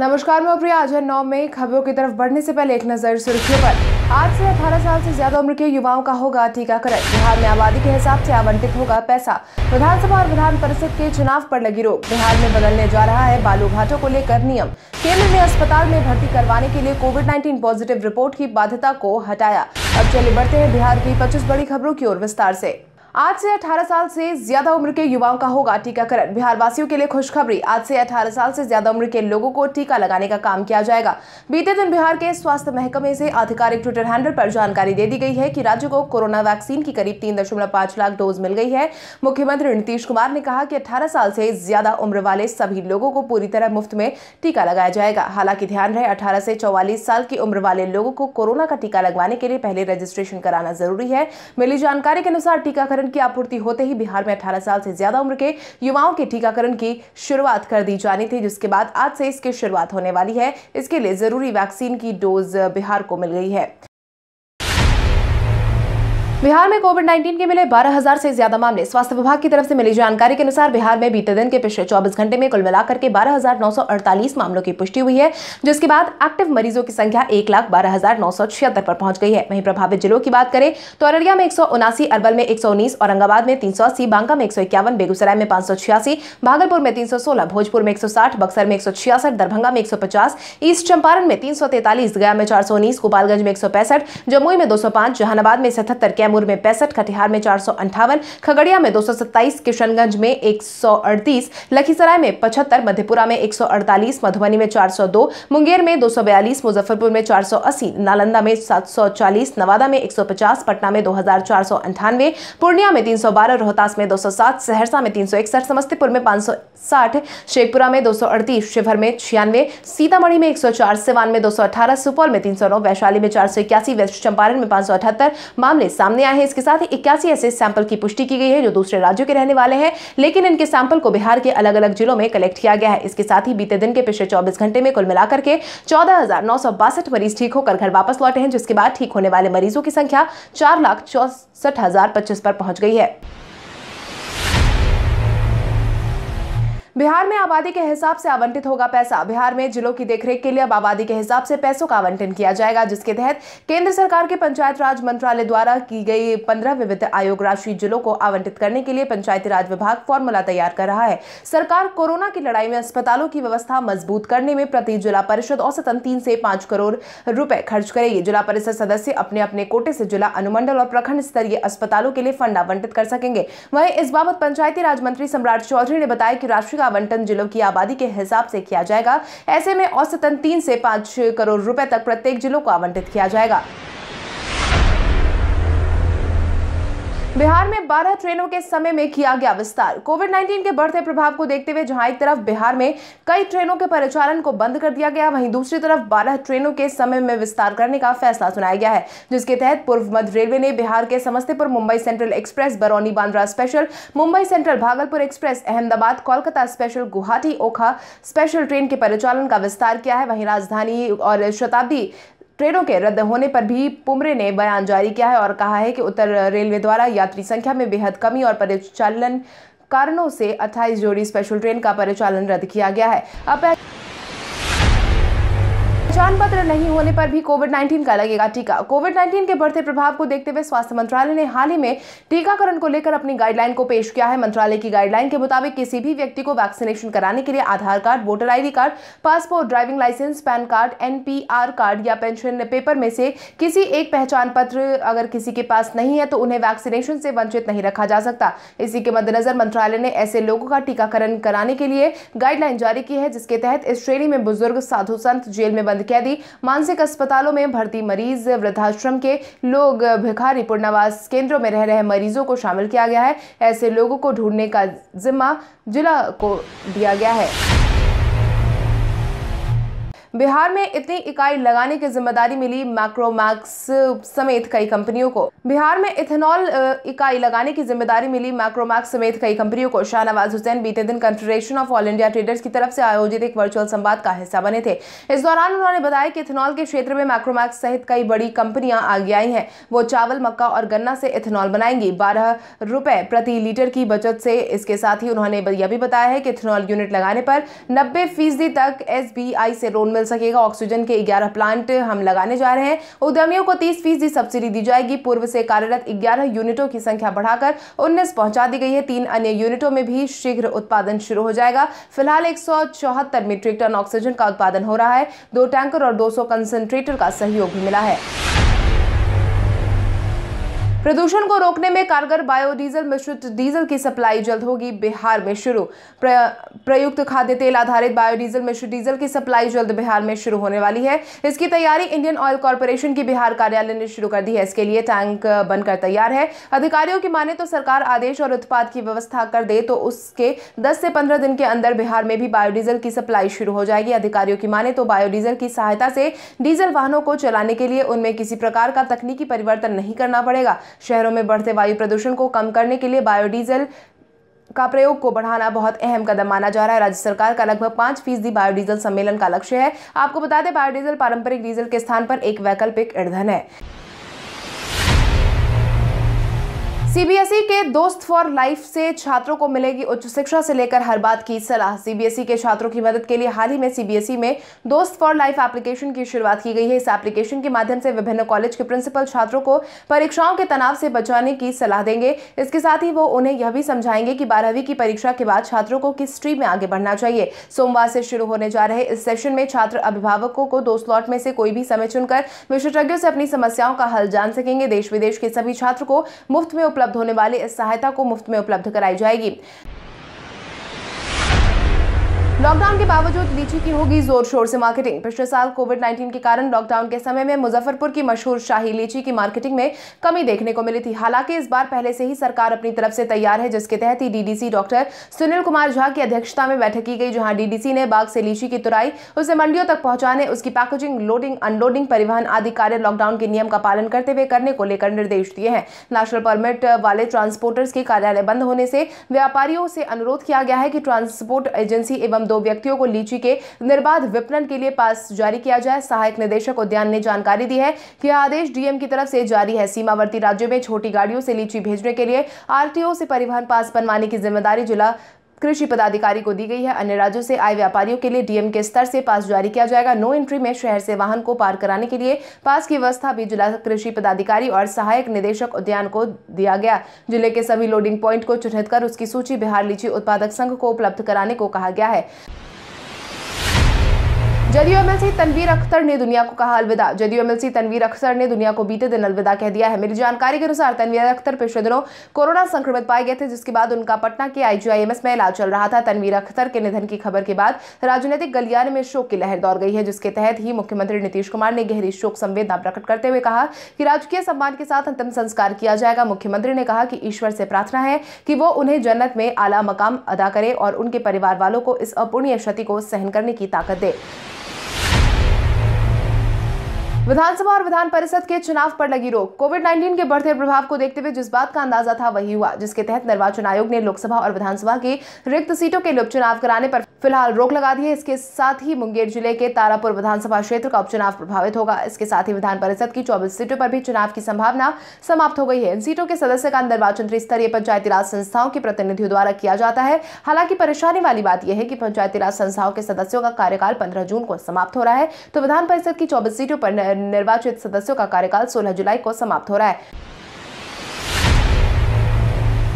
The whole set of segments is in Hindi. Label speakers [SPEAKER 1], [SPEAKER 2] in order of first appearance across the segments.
[SPEAKER 1] नमस्कार मैं प्रिया आज नौ में खबरों की तरफ बढ़ने से पहले एक नजर सुर्खियों पर आज से अठारह साल से ज्यादा उम्र के युवाओं का होगा टीकाकरण बिहार में आबादी के हिसाब से आवंटित होगा पैसा विधानसभा और विधान परिषद के चुनाव पर लगी रोक बिहार में बदलने जा रहा है बालू घाटों को लेकर नियम केंद्र ने अस्पताल में भर्ती करवाने के लिए कोविड नाइन्टीन पॉजिटिव रिपोर्ट की बाध्यता को हटाया अब चले बढ़ते हैं बिहार की पच्चीस बड़ी खबरों की ओर विस्तार ऐसी आज से 18 साल से ज्यादा उम्र के युवाओं का होगा टीकाकरण बिहार वासियों के लिए खुशखबरी आज से 18 साल से ज्यादा उम्र के लोगों को टीका लगाने का काम किया जाएगा बीते दिन बिहार के स्वास्थ्य महकमे से आधिकारिक ट्विटर हैंडल पर जानकारी दे दी गई है कि राज्य को कोरोना वैक्सीन की करीब तीन लाख डोज मिल गई है मुख्यमंत्री नीतीश कुमार ने कहा कि अठारह साल से ज्यादा उम्र वाले सभी लोगों को पूरी तरह मुफ्त में टीका लगाया जाएगा हालांकि ध्यान रहे अठारह से चौवालीस साल की उम्र वाले लोगों को कोरोना का टीका लगवाने के लिए पहले रजिस्ट्रेशन कराना जरूरी है मिली जानकारी के अनुसार टीकाकरण टीकाकरण की आपूर्ति होते ही बिहार में अठारह साल से ज्यादा उम्र के युवाओं के टीकाकरण की शुरुआत कर दी जानी थी जिसके बाद आज से इसकी शुरुआत होने वाली है इसके लिए जरूरी वैक्सीन की डोज बिहार को मिल गई है बिहार में कोविड 19 के मिले 12,000 से ज्यादा मामले स्वास्थ्य विभाग की तरफ से मिली जानकारी के अनुसार बिहार में बीते दिन के पिछले 24 घंटे में कुल मिलाकर के 12,948 मामलों की पुष्टि हुई है जिसके बाद एक्टिव मरीजों की संख्या एक लाख बारह हजार नौ सौ छिहत्तर पर पहुंच गई है वहीं प्रभावित जिलों की बात करें तो अररिया में एक सौ अरवल में एक सौ उन्नीस औरंगाबाद में तीन सौ अस्सी बांका में एक सौ इक्यावन बेगूसराय में पांच सौ छियासी भागलपुर में तीन सौ सोलह भोजपुर में एक सौ साठ बक्सर में एक सौ छियासठ दरभंगा में एक सौ पचास ईस्ट चंपारण में तीन सौ तैतालीस गया में चार सौ उन्नीस गोपालगंज में एक सौ पैंसठ जमुई में दो सौ पांच जहानाबाद में सतहत्तर कैमूर में पैंसठ कटिहार में चार खगड़िया में दो किशनगंज में एक लखीसराय में पचहत्तर मधेपुरा में एक मधुबनी में चार मुंगेर में दो मुजफ्फरपुर में चार नालंदा में सात नवादा में 150 पटना में दो पूर्णिया में 312 रोहतास में 207 सहरसा में 361 समस्तीपुर में 560 शेखपुरा में 238 शिवहर में छियानवे सीतामढ़ी में 104 सिवान में 218 सुपौल में 309 वैशाली में चार वेस्ट चंपारण में पांच मामले सामने सामने आए हैं इसके साथ ही इक्यासी ऐसे सैंपल की पुष्टि की गई है जो दूसरे राज्यों के रहने वाले हैं लेकिन इनके सैंपल को बिहार के अलग अलग जिलों में कलेक्ट किया गया है इसके साथ ही बीते दिन के पिछले चौबीस घंटे में कुल मिलाकर के चौदह मरीज ठीक होकर घर वापस लौटे हैं जिसके बाद ठीक होने वाले मरीजों की संख्या चार लाख चौसठ हजार पच्चीस पर पहुंच गई है बिहार में आबादी के हिसाब से आवंटित होगा पैसा बिहार में जिलों की देखरेख के लिए अब आबादी के हिसाब से पैसों का आवंटन किया जाएगा जिसके तहत केंद्र सरकार के पंचायत राज मंत्रालय द्वारा की गई पंद्रह विविध आयोग राशि जिलों को आवंटित करने के लिए पंचायती राज विभाग फॉर्मूला तैयार कर रहा है सरकार कोरोना की लड़ाई में अस्पतालों की व्यवस्था मजबूत करने में प्रति जिला परिषद औसतन तीन से पांच करोड़ रुपए खर्च करेगी जिला परिषद सदस्य अपने अपने कोटे से जिला अनुमंडल और प्रखंड स्तरीय अस्पतालों के लिए फंड आवंटित कर सकेंगे वहीं इस बाबत पंचायती राज मंत्री सम्राट चौधरी ने बताया कि राष्ट्रीय आवंटन जिलों की आबादी के हिसाब से किया जाएगा ऐसे में औसतन तीन से पाँच करोड़ रुपए तक प्रत्येक जिलों को आवंटित किया जाएगा बिहार में 12 ट्रेनों के समय में किया गया विस्तार कोविड 19 के बढ़ते प्रभाव को देखते हुए जहां एक तरफ बिहार में कई ट्रेनों के परिचालन को बंद कर दिया गया वहीं दूसरी तरफ 12 ट्रेनों के समय में विस्तार करने का फैसला सुनाया गया है जिसके तहत पूर्व मध्य रेलवे ने बिहार के Samastipur Mumbai central express Barauni Bandra special Mumbai central Bhagalpur express Ahmedabad Kolkata special Guwahati Okha special train के परिचालन का विस्तार किया है वहीं राजधानी और शताब्दी ट्रेनों के रद्द होने पर भी पुमरे ने बयान जारी किया है और कहा है कि उत्तर रेलवे द्वारा यात्री संख्या में बेहद कमी और परिचालन कारणों से 28 जोड़ी स्पेशल ट्रेन का परिचालन रद्द किया गया है अब पहचान पत्र नहीं होने पर भी कोविड 19 का लगेगा टीका कोविड 19 के बढ़ते प्रभाव को देखते हुए स्वास्थ्य मंत्रालय ने हाल ही में टीकाकरण को लेकर अपनी गाइडलाइन को पेश किया है मंत्रालय की गाइडलाइन के मुताबिक किसी भी व्यक्ति को वैक्सीनेशन कराने के लिए Aadhaar card voter I card passport driving licence PAN card NPR card या पेंशन पेपर में से किसी एक पहचान पत्र अगर किसी के पास नहीं है तो उन्हें वैक्सीनेशन से वंचित नहीं रखा जा सकता इसी के मद्देनजर मंत्रालय ने ऐसे लोगों का टीकाकरण कराने के लिए गाइडलाइन जारी की है जिसके तहत इस श्रेणी में बुजुर्ग साधु संत जेल में बंद बंद कैदी मानसिक अस्पतालों में भर्ती मरीज वृद्धाश्रम के लोग भिखारी पुनर्वास केंद्रों में रह रहे मरीजों को शामिल किया गया है ऐसे लोगों को ढूंढने का जिम्मा जिला को दिया गया है बिहार में इतनी इकाई लगाने की जिम्मेदारी मिली मैक्रोमैक्स समेत कई कंपनियों को बिहार में इथेनॉल इकाई लगाने की जिम्मेदारी मिली मैक्रोमैक्स समेत कई कंपनियों को शाहनवाज हुसैन बीते दिन confederation of all India traders की तरफ से आयोजित एक वर्चुअल संवाद का हिस्सा बने थे इस दौरान उन्होंने बताया कि इथेनॉल के क्षेत्र में मैक्रोमैक्स सहित कई बड़ी कंपनियां आगे आई हैं वो चावल मक्का और गन्ना से इथेनॉल बनाएंगी बारह रुपए प्रति लीटर की बचत से इसके साथ ही उन्होंने यह भी बताया है कि इथेनॉल यूनिट लगाने पर नब्बे फीसदी तक एस से लोन मिल सकेगा ऑक्सीजन के ग्यारह प्लांट हम लगाने जा रहे हैं उद्यमियों को तीस फीसदी सब्सिडी दी जाएगी पूर्व से कार्यरत ग्यारह यूनिटों की संख्या बढ़ाकर उन्नीस पहुंचा दी गई है तीन अन्य यूनिटों में भी शीघ्र उत्पादन शुरू हो जाएगा फिलहाल एक मीट्रिक टन ऑक्सीजन का उत्पादन हो रहा है दो टैंकर और दो कंसंट्रेटर का सहयोग भी मिला है प्रदूषण को रोकने में कारगर बायोडीजल मिश्रित डीजल की सप्लाई जल्द होगी बिहार में शुरू प्रयुक्त खाद्य तेल आधारित बायोडीजल मिश्रित डीजल की सप्लाई जल्द बिहार में शुरू होने वाली है इसकी तैयारी इंडियन ऑयल कॉरपोरेशन की बिहार कार्यालय ने शुरू कर दी है इसके लिए टैंक बनकर तैयार है अधिकारियों की माने तो सरकार आदेश और उत्पाद की व्यवस्था कर दे तो उसके दस से पंद्रह दिन के अंदर बिहार में भी बायोडीजल की सप्लाई शुरू हो जाएगी अधिकारियों की माने तो बायोडीजल की सहायता से डीजल वाहनों को चलाने के लिए उनमें किसी प्रकार का तकनीकी परिवर्तन नहीं करना पड़ेगा शहरों में बढ़ते वायु प्रदूषण को कम करने के लिए बायोडीजल का प्रयोग को बढ़ाना बहुत अहम कदम माना जा रहा है राज्य सरकार का लगभग पाँच फीसदी बायोडीजल सम्मेलन का लक्ष्य है आपको बता दें बायोडीजल पारंपरिक डीजल के स्थान पर एक वैकल्पिक ईंधन है सीबीएसई के दोस्त फॉर लाइफ से छात्रों को मिलेगी उच्च शिक्षा से लेकर हर बात की सलाह सीबीएसई के छात्रों की मदद के लिए हाल ही में सीबीएसई में दोस्त फॉर लाइफ एप्लीकेशन की शुरुआत की गई है इस एप्लीकेशन के माध्यम से विभिन्न कॉलेज के प्रिंसिपल छात्रों को परीक्षाओं के तनाव से बचाने की सलाह देंगे इसके साथ ही वो उन्हें यह भी समझाएंगे कि बारहवीं की परीक्षा के बाद छात्रों को किस स्ट्रीम में आगे बढ़ना चाहिए सोमवार से शुरू होने जा रहे इस सेशन में छात्र अभिभावकों को दो स्लॉट में से कोई भी समय चुनकर विशेषज्ञों से अपनी समस्याओं का हल जान सकेंगे देश विदेश के सभी छात्र को मुफ्त में उपलब्ध होने वाली इस सहायता को मुफ्त में उपलब्ध कराई जाएगी लॉकडाउन के बावजूद लीची की होगी जोर शोर से मार्केटिंग पिछले साल कोविड 19 के कारण लॉकडाउन के समय में मुजफ्फरपुर की मशहूर शाही लीची की मार्केटिंग में कमी देखने को मिली थी हालांकि इस बार पहले से ही सरकार अपनी तरफ से तैयार है जिसके तहत ही डीडीसी डॉक्टर सुनील कुमार झा की अध्यक्षता में बैठक की गई जहां डीडीसी ने बाघ से लीची की तुराई उसे मंडियों तक पहुंचाने उसकी पैकेजिंग लोडिंग अनलोडिंग परिवहन आदि कार्य लॉकडाउन के नियम का पालन करते हुए करने को लेकर निर्देश दिए हैं नेशनल परमिट वाले ट्रांसपोर्टर्स के कार्यालय बंद होने से व्यापारियों से अनुरोध किया गया है कि ट्रांसपोर्ट एजेंसी एवं दो व्यक्तियों को लीची के निर्बाध विपणन के लिए पास जारी किया जाए सहायक निदेशक उद्यान ने जानकारी दी है कि आदेश डीएम की तरफ से जारी है सीमावर्ती राज्यों में छोटी गाड़ियों से लीची भेजने के लिए आरटीओ से परिवहन पास बनवाने की जिम्मेदारी जिला कृषि पदाधिकारी को दी गई है अन्य राज्यों से आए व्यापारियों के लिए डीएम के स्तर से पास जारी किया जाएगा नो एंट्री में शहर से वाहन को पार कराने के लिए पास की व्यवस्था भी जिला कृषि पदाधिकारी और सहायक निदेशक उद्यान को दिया गया जिले के सभी लोडिंग प्वाइंट को चिन्हित कर उसकी सूची बिहार लीची उत्पादक संघ को उपलब्ध कराने को कहा गया है जदयू एमएलसी तनवीर अख्तर ने दुनिया को कहा अलविदा जदयू एमएलसी तनवीर अख्तर ने दुनिया को बीते दिन अलविदा कह दिया है मेरी जानकारी के अनुसार तनवीर अख्तर पिछले दिनों कोरोना संक्रमित पाए गए थे जिसके बाद उनका पटना के आईजीआईएमएस में इलाज चल रहा था तनवीर अख्तर के निधन की खबर के बाद राजनीतिक गलियारे में शोक की लहर दौड़ गई है जिसके तहत ही मुख्यमंत्री नीतीश कुमार ने गहरी शोक संवेदना प्रकट करते हुए कहा कि राजकीय सम्मान के साथ अंतिम संस्कार किया जाएगा मुख्यमंत्री ने कहा कि ईश्वर से प्रार्थना है कि वो उन्हें जन्नत में आला मकाम अदा करे और उनके परिवार वालों को इस अपूर्णीय क्षति को सहन करने की ताकत दे विधानसभा और विधान परिषद के चुनाव पर लगी रोक कोविड 19 के बढ़ते प्रभाव को देखते हुए जिस बात का अंदाजा था वही हुआ जिसके तहत निर्वाचन आयोग ने लोकसभा और विधानसभा की रिक्त सीटों के लिए उपचुनाव कराने पर फिलहाल रोक लगा दी है इसके साथ ही मुंगेर जिले के तारापुर विधानसभा क्षेत्र का उपचुनाव प्रभावित होगा इसके साथ ही विधान परिषद की चौबीस सीटों पर भी चुनाव की संभावना समाप्त हो गई है इन सीटों के सदस्य का निर्वाचन त्रिस्तरीय पंचायती राज संस्थाओं के प्रतिनिधियों द्वारा किया जाता है हालांकि परेशानी वाली बात यह है कि पंचायती राज संस्थाओं के सदस्यों का कार्यकाल पंद्रह जून को समाप्त हो रहा है तो विधान परिषद की चौबीस सीटों पर निर्वाचित सदस्यों का कार्यकाल सोलह जुलाई को समाप्त हो रहा है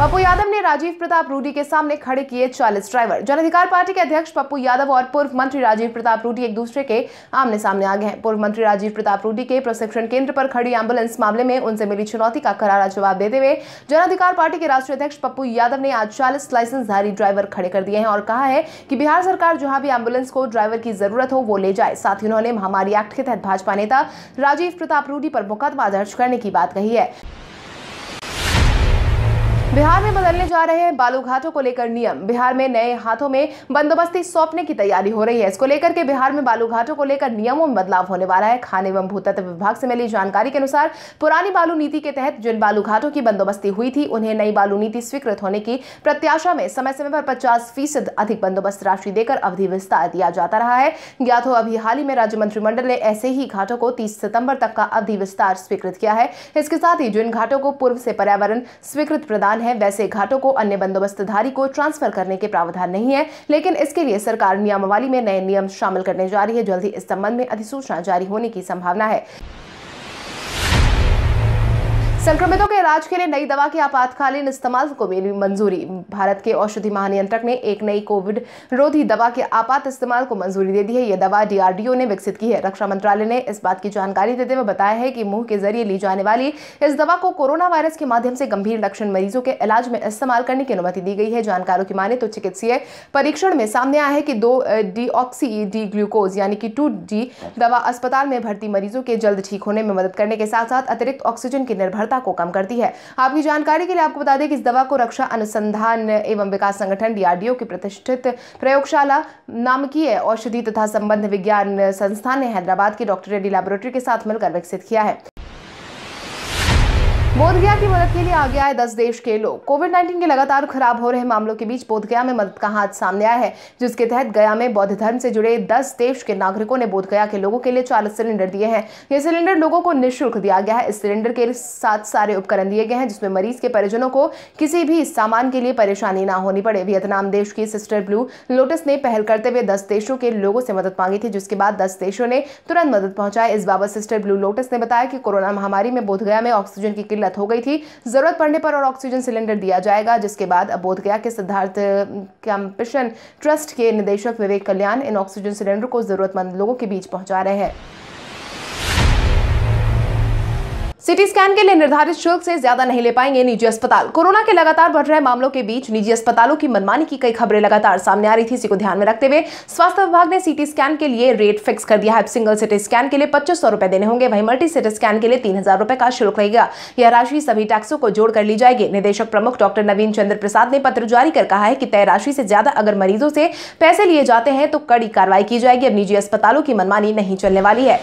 [SPEAKER 1] पप्पू यादव ने राजीव प्रताप रूडी के सामने खड़े किए चालीस ड्राइवर जन अधिकार पार्टी के अध्यक्ष पप्पू यादव और पूर्व मंत्री राजीव प्रताप रूडी एक दूसरे के आमने सामने आ गए हैं पूर्व मंत्री राजीव प्रताप रूडी के प्रशिक्षण केंद्र पर खड़ी एम्बुलेंस मामले में उनसे मिली चुनौती का करारा जवाब देते हुए जन अधिकार पार्टी के राष्ट्रीय अध्यक्ष पप्पू यादव ने आज चालीस लाइसेंसधारी ड्राइवर खड़े कर दिए हैं और कहा है कि बिहार सरकार जहां भी एम्बुलेंस को ड्राइवर की जरूरत हो वो ले जाए साथ ही उन्होंने महामारी एक्ट के तहत भाजपा नेता राजीव प्रताप रूडी पर मुकदमा दर्ज करने की बात कही है बिहार में बदलने जा रहे हैं बालू घाटों को लेकर नियम बिहार में नए हाथों में बंदोबस्ती सौंपने की तैयारी हो रही है इसको लेकर के बिहार में बालू घाटों को लेकर नियमों में बदलाव होने वाला है खान एवं भूतत्व विभाग से मिली जानकारी के अनुसार पुरानी बालू नीति के तहत जिन बालू घाटों की बंदोबस्ती हुई थी उन्हें नई बालू नीति स्वीकृत होने की प्रत्याशा में समय समय पर पचास फीसद अधिक बंदोबस्त राशि देकर अवधि विस्तार दिया जाता रहा है ज्ञात हो अभी हाल ही में राज्य मंत्रिमंडल ने ऐसे ही घाटों को तीस सितम्बर तक का अवधि विस्तार स्वीकृत किया है इसके साथ ही जिन घाटों को पूर्व से पर्यावरण स्वीकृत प्रदान है वैसे घाटों को अन्य बंदोबस्तधारी को ट्रांसफर करने के प्रावधान नहीं है लेकिन इसके लिए सरकार नियमावली में नए नियम शामिल करने जा रही है जल्द ही इस संबंध में अधिसूचना जारी होने की संभावना है संक्रमितों के इलाज के लिए नई दवा के आपातकालीन इस्तेमाल को मिली मंजूरी भारत के औषधि महानियंत्रक ने एक नई कोविड रोधी दवा के आपात इस्तेमाल को मंजूरी दे दी है यह दवा डीआरडीओ ने विकसित की है रक्षा मंत्रालय ने इस बात की जानकारी देते हुए बताया है कि मुंह के जरिए ली जाने वाली इस दवा को कोरोना वायरस के माध्यम से गंभीर लक्षण मरीजों के इलाज में इस्तेमाल करने की अनुमति दी गई है जानकारों की माने तो चिकित्सीय परीक्षण में सामने आया है कि दो डीऑक्सी डी ग्लूकोज यानी कि टू दवा अस्पताल में भर्ती मरीजों के जल्द ठीक होने में मदद करने के साथ साथ अतिरिक्त ऑक्सीजन की निर्भरता निर्भरता को कम करती है आपकी जानकारी के लिए आपको बता दें कि इस दवा को रक्षा अनुसंधान एवं विकास संगठन डीआरडीओ की प्रतिष्ठित प्रयोगशाला नामकीय औषधि तथा संबंध विज्ञान संस्थान ने हैदराबाद के डॉक्टर रेड्डी लैबोरेटरी के साथ मिलकर विकसित किया है बोधगया की मदद के लिए आगे आए दस देश के लोग कोविड 19 के लगातार खराब हो रहे मामलों के बीच बोधगया में मदद का हाथ सामने आया है जिसके तहत गया में बौद्ध धर्म से जुड़े दस देश के नागरिकों ने बोधगया के लोगों के लिए चालीस सिलेंडर दिए हैं ये सिलेंडर लोगों को निःशुल्क दिया गया है इस सिलेंडर के साथ सारे उपकरण दिए गए हैं जिसमें मरीज के परिजनों को किसी भी सामान के लिए परेशानी न होनी पड़े वियतनाम देश की सिस्टर ब्लू लोटस ने पहल करते हुए दस देशों के लोगों से मदद मांगी थी जिसके बाद दस देशों ने तुरंत मदद पहुंचाई इस बाबत सिस्टर ब्लू लोटस ने बताया कि कोरोना महामारी में बोधगया में ऑक्सीजन की लत हो गई थी ज़रूरत पड़ने पर और ऑक्सीजन सिलेंडर दिया जाएगा जिसके बाद अब बोधगया के सिद्धार्थ कैंपिशन ट्रस्ट के निदेशक विवेक कल्याण इन ऑक्सीजन सिलेंडर को ज़रूरतमंद लोगों के बीच पहुंचा रहे हैं सिटी स्कैन के लिए निर्धारित शुल्क से ज्यादा नहीं ले पाएंगे निजी अस्पताल कोरोना के लगातार बढ़ रहे मामलों के बीच निजी अस्पतालों की मनमानी की कई खबरें लगातार सामने आ रही थी इसी को ध्यान में रखते हुए स्वास्थ्य विभाग ने सिटी स्कैन के लिए रेट फिक्स कर दिया है सिंगल सिटी स्कैन के लिए पच्चीस सौ देने होंगे वहीं मल्टी सिटी स्कैन के लिए तीन हजार का शुल्क रहेगा यह राशि सभी टैक्सों को जोड़ कर ली जाएगी निदेशक प्रमुख डॉक्टर नवीन चंद्र प्रसाद ने पत्र जारी कर कहा है कि तय राशि से ज्यादा अगर मरीजों से पैसे लिए जाते हैं तो कड़ी कार्रवाई की जाएगी अब निजी अस्पतालों की मनमानी नहीं चलने वाली है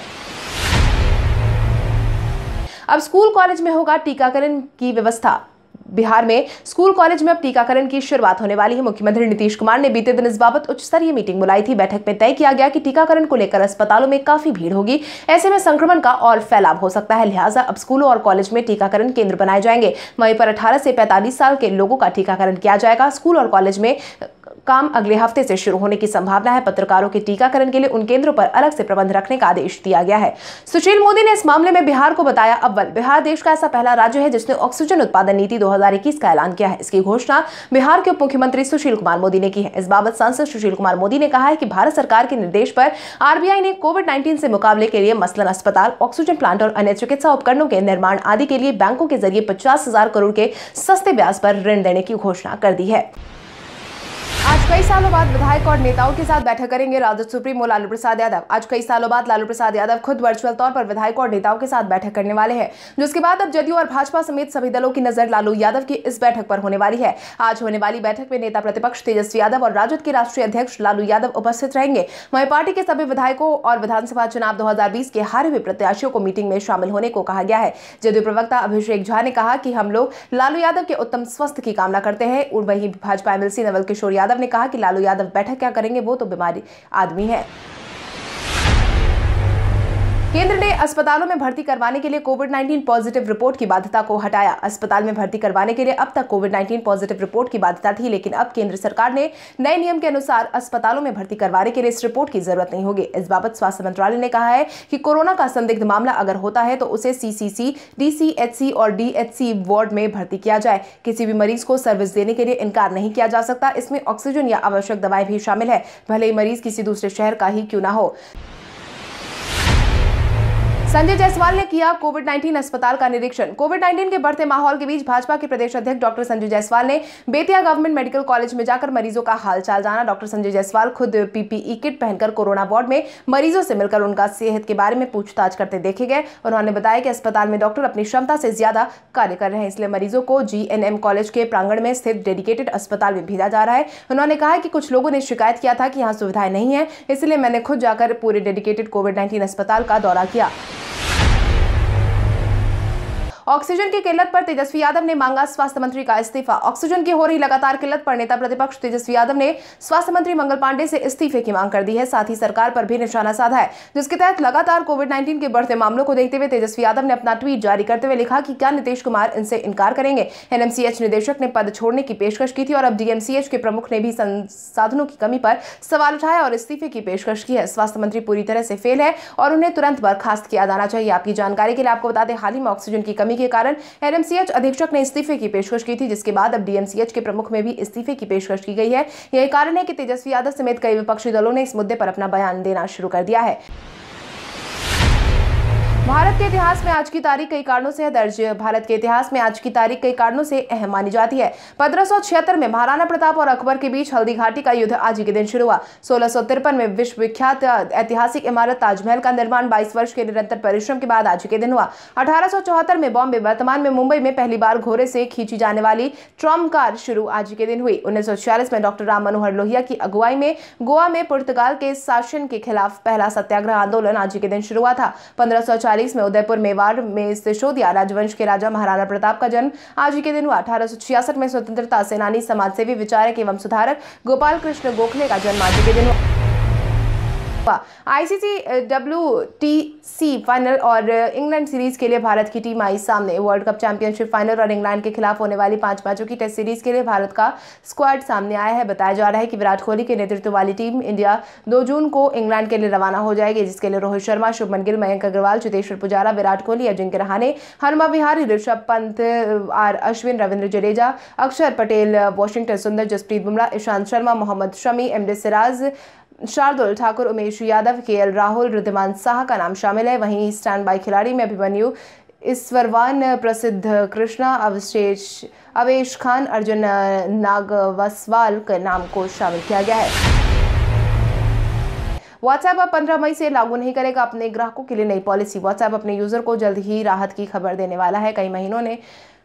[SPEAKER 1] अब स्कूल कॉलेज में होगा टीकाकरण की व्यवस्था बिहार में स्कूल कॉलेज में अब टीकाकरण की शुरुआत होने वाली है मुख्यमंत्री नीतीश कुमार ने बीते दिन इस बाबत उच्च स्तरीय मीटिंग बुलाई थी बैठक में तय किया गया कि टीकाकरण को लेकर अस्पतालों में काफी भीड़ होगी ऐसे में संक्रमण का और फैलाव हो सकता है लिहाजा अब स्कूलों और कॉलेज में टीकाकरण केंद्र बनाए जाएंगे वहीं पर अठारह से पैंतालीस साल के लोगों का टीकाकरण किया जाएगा स्कूल और कॉलेज में काम अगले हफ्ते से शुरू होने की संभावना है पत्रकारों के टीकाकरण के लिए उन केंद्रों पर अलग से प्रबंध रखने का आदेश दिया गया है सुशील मोदी ने इस मामले में बिहार को बताया अव्वल बिहार देश का ऐसा पहला राज्य है जिसने ऑक्सीजन उत्पादन नीति दो का ऐलान किया है इसकी घोषणा बिहार के उप मुख्यमंत्री सुशील कुमार मोदी ने की है इस बाबत सांसद सुशील कुमार मोदी ने कहा है की भारत सरकार के निर्देश पर आरबीआई ने कोविड नाइन्टीन से मुकाबले के लिए मसलन अस्पताल ऑक्सीजन प्लांट और अन्य चिकित्सा उपकरणों के निर्माण आदि के लिए बैंकों के जरिए पचास हजार करोड़ के सस्ते ब्याज पर ऋण देने की घोषणा कर दी है कई सालों बाद विधायक और नेताओं के साथ बैठक करेंगे राजद सुप्रीमो लालू प्रसाद यादव आज कई सालों बाद लालू प्रसाद यादव खुद वर्चुअल तौर पर विधायक और नेताओं के साथ बैठक करने वाले हैं जिसके बाद अब जदयू और भाजपा समेत सभी दलों की नजर लालू यादव की इस बैठक पर होने वाली है आज होने वाली बैठक में नेता प्रतिपक्ष तेजस्वी यादव और राजद के राष्ट्रीय अध्यक्ष लालू यादव उपस्थित रहेंगे वहीं पार्टी के सभी विधायकों और विधानसभा चुनाव दो के हारे हुए प्रत्याशियों को मीटिंग में शामिल होने को कहा गया है जदयू प्रवक्ता अभिषेक झा ने कहा कि हम लोग लालू यादव के उत्तम स्वास्थ्य की कामना करते हैं वहीं भाजपा एमएलसी नवल किशोर यादव ने कहा कहा कि लालू यादव बैठक क्या करेंगे वो तो बीमारी आदमी है केंद्र ने अस्पतालों में भर्ती करवाने के लिए कोविड 19 पॉजिटिव रिपोर्ट की बाध्यता को हटाया अस्पताल में भर्ती करवाने के लिए अब तक कोविड 19 पॉजिटिव रिपोर्ट की बाध्यता थी लेकिन अब केंद्र सरकार ने नए नियम के अनुसार अस्पतालों में भर्ती करवाने के लिए इस रिपोर्ट की जरूरत नहीं होगी इस बाबत स्वास्थ्य मंत्रालय ने कहा है कि कोरोना का संदिग्ध मामला अगर होता है तो उसे सीसीसी डीसीएचसी और डीएचसी वार्ड में भर्ती किया जाए किसी भी मरीज को सर्विस देने के लिए इनकार नहीं किया जा सकता इसमें ऑक्सीजन या आवश्यक दवाएं भी शामिल है भले ही मरीज किसी दूसरे शहर का ही क्यों ना हो संजय जायसवाल ने किया कोविड 19 अस्पताल का निरीक्षण कोविड 19 के बढ़ते माहौल के बीच भाजपा के प्रदेश अध्यक्ष डॉक्टर संजय जायसवाल ने बेतिया गवर्नमेंट मेडिकल कॉलेज में जाकर मरीजों का हालचाल जाना डॉक्टर संजय जायसवाल खुद पीपीई किट पहनकर कोरोना वार्ड में मरीजों से मिलकर उनका सेहत के बारे में पूछताछ करते देखे गए उन्होंने बताया कि अस्पताल में डॉक्टर अपनी क्षमता से ज्यादा कार्य कर रहे हैं इसलिए मरीजों को जी कॉलेज के प्रांगण में स्थित डेडिकेटेड अस्पताल में भेजा जा रहा है उन्होंने कहा कि कुछ लोगों ने शिकायत किया था कि यहाँ सुविधाएं नहीं है इसलिए मैंने खुद जाकर पूरे डेडिकेटेड कोविड नाइन्टीन अस्पताल का दौरा किया ऑक्सीजन की किल्लत पर तेजस्वी यादव ने मांगा स्वास्थ्य मंत्री का इस्तीफा ऑक्सीजन की हो रही लगातार किल्लत पर नेता प्रतिपक्ष तेजस्वी यादव ने स्वास्थ्य मंत्री मंगल पांडे से इस्तीफे की मांग कर दी है साथ ही सरकार पर भी निशाना साधा है जिसके तहत लगातार कोविड नाइन्टीन के बढ़ते मामलों को देखते हुए तेजस्वी यादव ने अपना ट्वीट जारी करते हुए लिखा की क्या नीतीश कुमार इनसे इनकार करेंगे एनएमसीएच निदेशक ने पद छोड़ने की पेशकश की थी और अब डीएमसीएच के प्रमुख ने भी संसाधनों की कमी पर सवाल उठाया और इस्तीफे की पेशकश की है स्वास्थ्य मंत्री पूरी तरह से फेल है और उन्हें तुरंत बर्खास्त किया जाना चाहिए आपकी जानकारी के लिए आपको बता दें हाल ही में ऑक्सीजन की कमी के कारण एनएमसीएच अधीक्षक ने इस्तीफे की पेशकश की थी जिसके बाद अब डीएमसीएच के प्रमुख में भी इस्तीफे की पेशकश की गई है यही कारण है कि तेजस्वी यादव समेत कई विपक्षी दलों ने इस मुद्दे पर अपना बयान देना शुरू कर दिया है भारत के इतिहास में आज की तारीख कई कारणों से दर्ज भारत के इतिहास में आज की तारीख कई कारणों से अहम मानी जाती है पंद्रह में महाराणा प्रताप और अकबर के बीच हल्दी घाटी का युद्ध आज के दिन शुरू हुआ सोलह में विश्वविख्यात ऐतिहासिक इमारत ताजमहल का निर्माण 22 वर्ष के निरंतर परिश्रम के बाद आज के दिन हुआ अठारह में बॉम्बे वर्तमान में मुंबई में पहली बार घोड़े से खींची जाने वाली ट्रम कार शुरू आज के दिन हुई उन्नीस में डॉक्टर राम मनोहर लोहिया की अगुवाई में गोवा में पुर्तगाल के शासन के खिलाफ पहला सत्याग्रह आंदोलन आज के दिन शुरू हुआ था पंद्रह 1846 में उदयपुर मेवाड़ में सिसोदिया राजवंश के राजा महाराणा प्रताप का जन्म आज ही के दिन हुआ अठारह में स्वतंत्रता सेनानी समाजसेवी विचारक एवं सुधारक गोपाल कृष्ण गोखले का जन्म आज के दिन हुआ ICC W T C final और इंग्लैंड सीरीज के लिए भारत की टीम आई सामने वर्ल्ड कप चैंपियनशिप फाइनल और इंग्लैंड के खिलाफ होने वाली पांच मैचों की टेस्ट सीरीज के लिए भारत का स्क्वाड सामने आया है बताया जा रहा है कि विराट कोहली के नेतृत्व वाली टीम इंडिया दो जून को इंग्लैंड के लिए रवाना हो जाएगी जिसके लिए Rohit Sharma Shubman Gill Mayank Agarwal Cheteshwar Pujara Virat Kohli Ajinkya Rahane Hanuma Vihari Rishabh Pant R Ashwin Ravindra Jadeja Axar Patel Washington Sundar Jasprit Bumrah Ishant Sharma Mohammed Shami M D Siraj Shardul Thakur Umesh Yadav K L Rahul रुद्रमान Sah का नाम शामिल है वहीं स्टैंड बाई खिलाड़ी में अभिमन्यु ईश्वरवान प्रसिद्ध कृष्णा अवशेष अवेश खान अर्जुन नागवसवाल के नाम को शामिल किया गया है व्हाट्सएप अब 15 मई से लागू नहीं करेगा अपने ग्राहकों के लिए नई पॉलिसी व्हाट्सएप अपने यूजर को जल्द ही राहत की खबर देने वाला है कई महीनों ने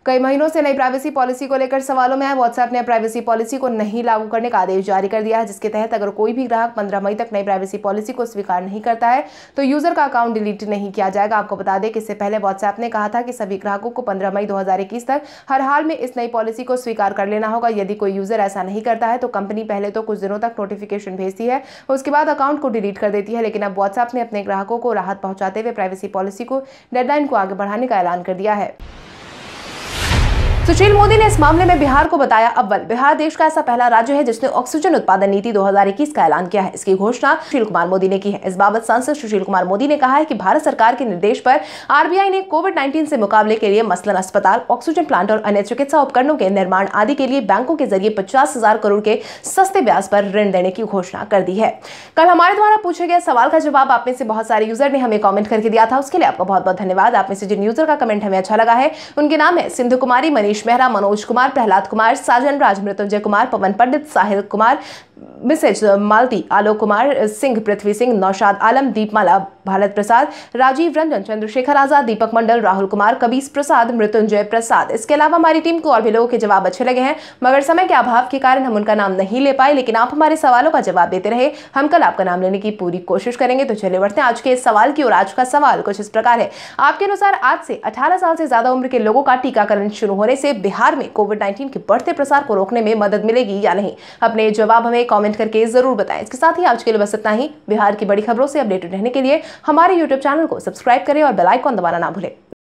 [SPEAKER 1] कई महीनों से नई प्राइवेसी पॉलिसी को लेकर सवालों में आए व्हाट्सएप ने प्राइवेसी पॉलिसी को नहीं लागू करने का आदेश जारी कर दिया है जिसके तहत अगर कोई भी ग्राहक पंद्रह मई तक नई प्राइवेसी पॉलिसी को स्वीकार नहीं करता है तो यूजर का अकाउंट डिलीट नहीं किया जाएगा आपको बता दें कि इससे पहले व्हाट्सएप ने कहा था कि सभी ग्राहकों को पंद्रह मई दो तक हर हाल में इस नई पॉलिसी को स्वीकार कर लेना होगा यदि कोई यूजर ऐसा नहीं करता है तो कंपनी पहले तो कुछ दिनों तक नोटिफिकेशन भेजती है उसके बाद अकाउंट को डिलीट कर देती है लेकिन अब व्हाट्सएप ने अपने ग्राहकों को राहत पहुंचाते हुए प्राइवेसी पॉलिसी को डेडलाइन को आगे बढ़ाने का ऐलान कर दिया है सुशील मोदी ने इस मामले में बिहार को बताया अव्वल बिहार देश का ऐसा पहला राज्य है जिसने ऑक्सीजन उत्पादन नीति 2021 का ऐलान किया है इसकी घोषणा सुशील कुमार मोदी ने की है इस बाबत सांसद सुशील कुमार मोदी ने कहा है कि भारत सरकार के निर्देश पर आरबीआई ने कोविड 19 से मुकाबले के लिए मसलन अस्पताल ऑक्सीजन प्लांट और अन्य चिकित्सा उपकरणों के निर्माण आदि के लिए बैंकों के जरिए पचास करोड़ के सस्ते ब्याज पर ऋण देने की घोषणा कर दी है कल हमारे द्वारा पूछे गए सवाल का जवाब आप में से बहुत सारे यूजर ने हमें कॉमेंट करके दिया था उसके लिए आपका बहुत बहुत धन्यवाद आप में से जिन यूजर का कमेंट हमें अच्छा लगा है उनके नाम है सिंधु कुमारी मनीष मनीष मेहरा मनोज कुमार प्रहलाद कुमार साजन राज मृत्युंजय कुमार पवन पंडित साहिल कुमार मिसेज मालती आलोक कुमार सिंह पृथ्वी सिंह नौशाद आलम दीपमाला भारत प्रसाद राजीव रंजन चंद्रशेखर आजाद दीपक मंडल राहुल कुमार कबीस प्रसाद मृत्युंजय प्रसाद इसके अलावा हमारी टीम को और भी लोगों के जवाब अच्छे लगे हैं मगर समय के अभाव के कारण हम उनका नाम नहीं ले पाए लेकिन आप हमारे सवालों का जवाब देते रहे हम कल आपका नाम लेने की पूरी कोशिश करेंगे तो चले बढ़ते हैं आज के इस सवाल की और आज का सवाल कुछ इस प्रकार है आपके अनुसार आज से अठारह साल से ज्यादा उम्र के लोगों का टीकाकरण शुरू होने से बिहार में कोविड नाइन्टीन के बढ़ते प्रसार को रोकने में मदद मिलेगी या नहीं अपने जवाब हमें कॉमेंट करके जरूर बताएं इसके साथ ही आज के लिए बस इतना ही बिहार की बड़ी खबरों से अपडेटेड रहने के लिए हमारे यूट्यूब चैनल को सब्सक्राइब करें और बेलाइकॉन दबाना ना भूलें